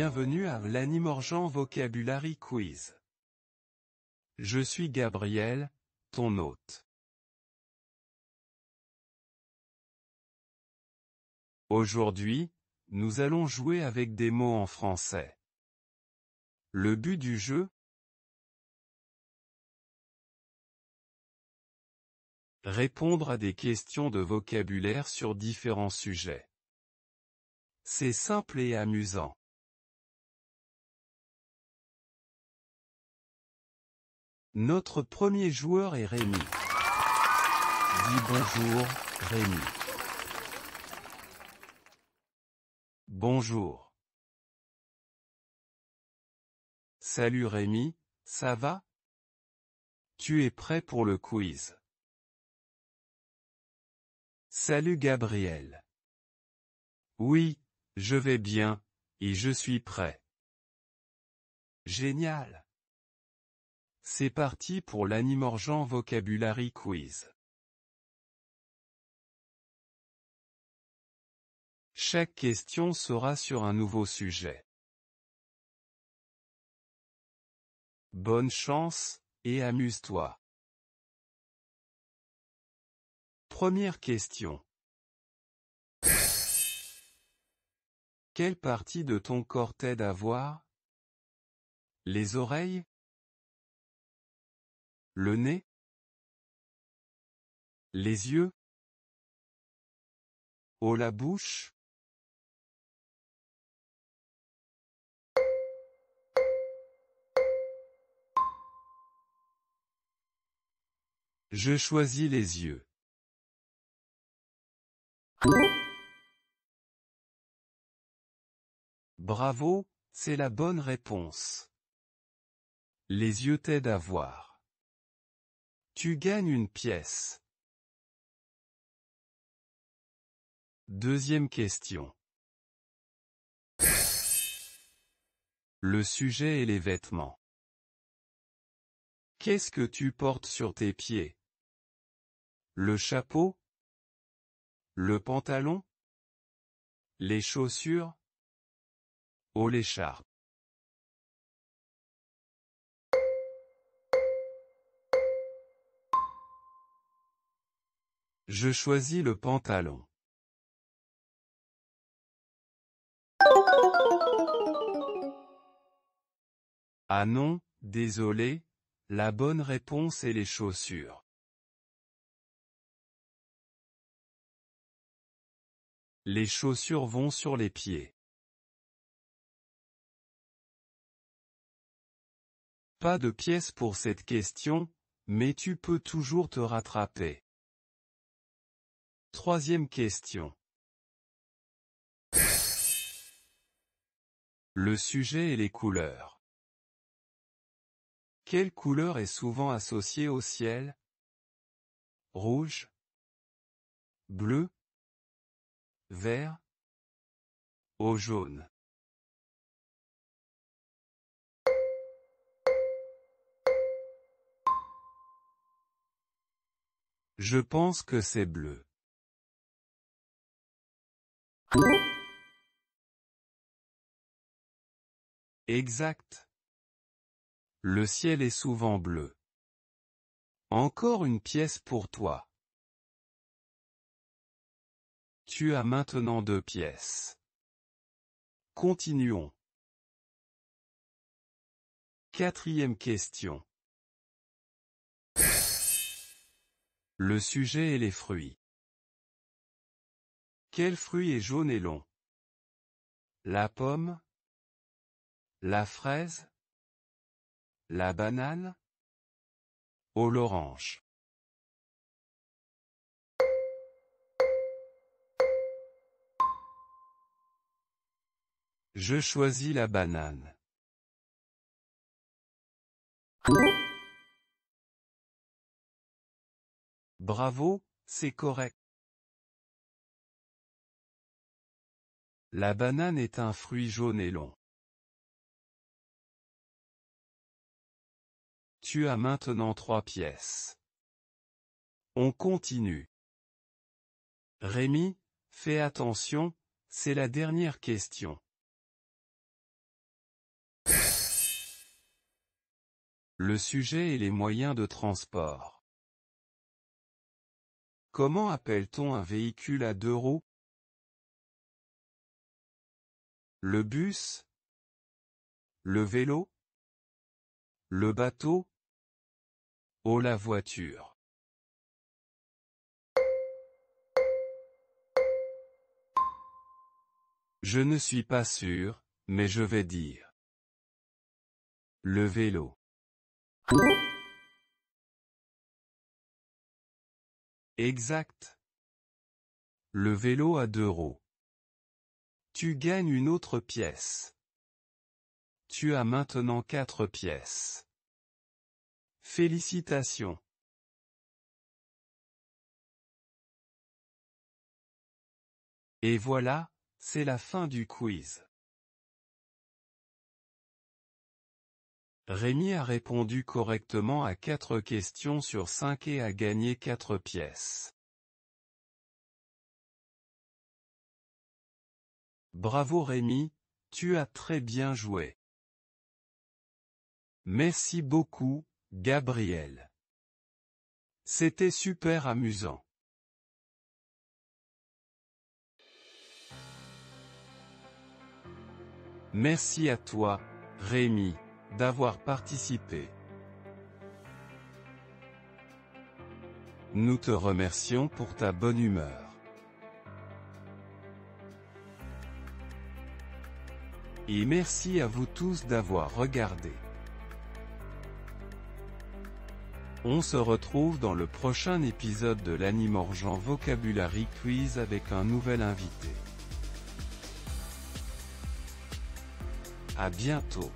Bienvenue à l'Animorgent Vocabulary Quiz. Je suis Gabriel, ton hôte. Aujourd'hui, nous allons jouer avec des mots en français. Le but du jeu Répondre à des questions de vocabulaire sur différents sujets. C'est simple et amusant. Notre premier joueur est Rémi. Dis bonjour, Rémi. Bonjour. Salut Rémi, ça va Tu es prêt pour le quiz Salut Gabriel. Oui, je vais bien, et je suis prêt. Génial. C'est parti pour l'animorgent vocabulary quiz. Chaque question sera sur un nouveau sujet. Bonne chance, et amuse-toi. Première question. Quelle partie de ton corps t'aide à voir Les oreilles le nez, les yeux, oh la bouche, Je choisis les yeux. Bravo, c'est la bonne réponse. Les yeux t'aident à voir. Tu gagnes une pièce. Deuxième question. Le sujet et les vêtements. Qu'est-ce que tu portes sur tes pieds Le chapeau Le pantalon Les chaussures Ou l'écharpe Je choisis le pantalon. Ah non, désolé, la bonne réponse est les chaussures. Les chaussures vont sur les pieds. Pas de pièce pour cette question, mais tu peux toujours te rattraper. Troisième question. Le sujet et les couleurs. Quelle couleur est souvent associée au ciel Rouge Bleu Vert Au jaune Je pense que c'est bleu. Exact. Le ciel est souvent bleu. Encore une pièce pour toi. Tu as maintenant deux pièces. Continuons. Quatrième question. Le sujet et les fruits. Quel fruit est jaune et long La pomme La fraise La banane Ou l'orange Je choisis la banane. Bravo, c'est correct. La banane est un fruit jaune et long. Tu as maintenant trois pièces. On continue. Rémi, fais attention, c'est la dernière question. Le sujet est les moyens de transport. Comment appelle-t-on un véhicule à deux roues Le bus. Le vélo. Le bateau. ou la voiture. Je ne suis pas sûr, mais je vais dire. Le vélo. Exact. Le vélo à deux roues. Tu gagnes une autre pièce. Tu as maintenant quatre pièces. Félicitations. Et voilà, c'est la fin du quiz. Rémi a répondu correctement à 4 questions sur 5 et a gagné 4 pièces. Bravo Rémi, tu as très bien joué. Merci beaucoup, Gabriel. C'était super amusant. Merci à toi, Rémi, d'avoir participé. Nous te remercions pour ta bonne humeur. Et merci à vous tous d'avoir regardé. On se retrouve dans le prochain épisode de Orgent Vocabulary Quiz avec un nouvel invité. À bientôt